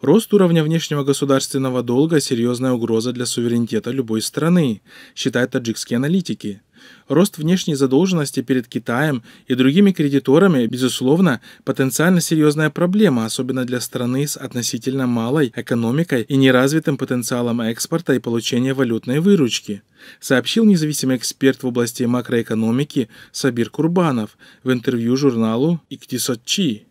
Рост уровня внешнего государственного долга – серьезная угроза для суверенитета любой страны, считают таджикские аналитики. Рост внешней задолженности перед Китаем и другими кредиторами, безусловно, потенциально серьезная проблема, особенно для страны с относительно малой экономикой и неразвитым потенциалом экспорта и получения валютной выручки, сообщил независимый эксперт в области макроэкономики Сабир Курбанов в интервью журналу «Иктисотчи».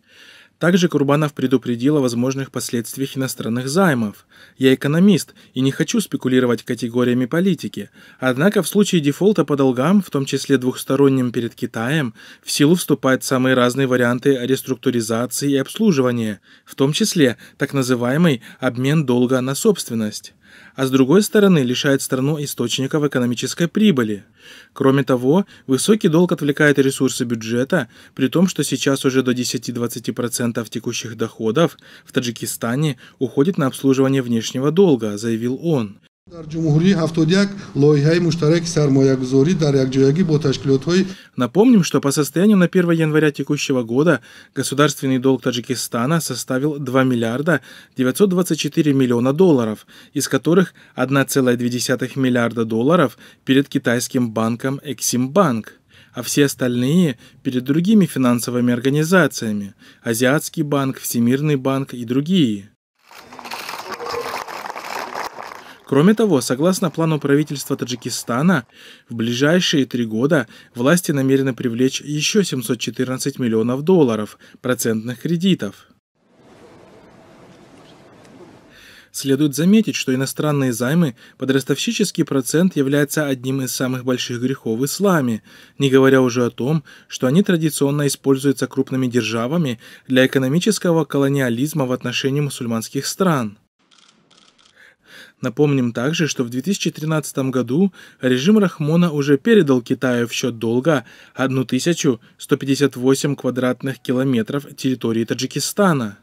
Также Курбанов предупредил о возможных последствиях иностранных займов. Я экономист и не хочу спекулировать категориями политики, однако в случае дефолта по долгам, в том числе двухсторонним перед Китаем, в силу вступают самые разные варианты реструктуризации и обслуживания, в том числе так называемый обмен долга на собственность а с другой стороны лишает страну источников экономической прибыли. Кроме того, высокий долг отвлекает ресурсы бюджета, при том, что сейчас уже до 10-20% текущих доходов в Таджикистане уходит на обслуживание внешнего долга, заявил он. Напомним, что по состоянию на 1 января текущего года государственный долг Таджикистана составил 2 миллиарда 924 миллиона долларов, из которых 1,2 миллиарда долларов перед китайским банком Эксимбанк а все остальные перед другими финансовыми организациями – Азиатский банк, Всемирный банк и другие. Кроме того, согласно плану правительства Таджикистана, в ближайшие три года власти намерены привлечь еще 714 миллионов долларов процентных кредитов. Следует заметить, что иностранные займы под ростовщический процент является одним из самых больших грехов в исламе, не говоря уже о том, что они традиционно используются крупными державами для экономического колониализма в отношении мусульманских стран. Напомним также, что в 2013 году режим Рахмона уже передал Китаю в счет долга 1158 квадратных километров территории Таджикистана.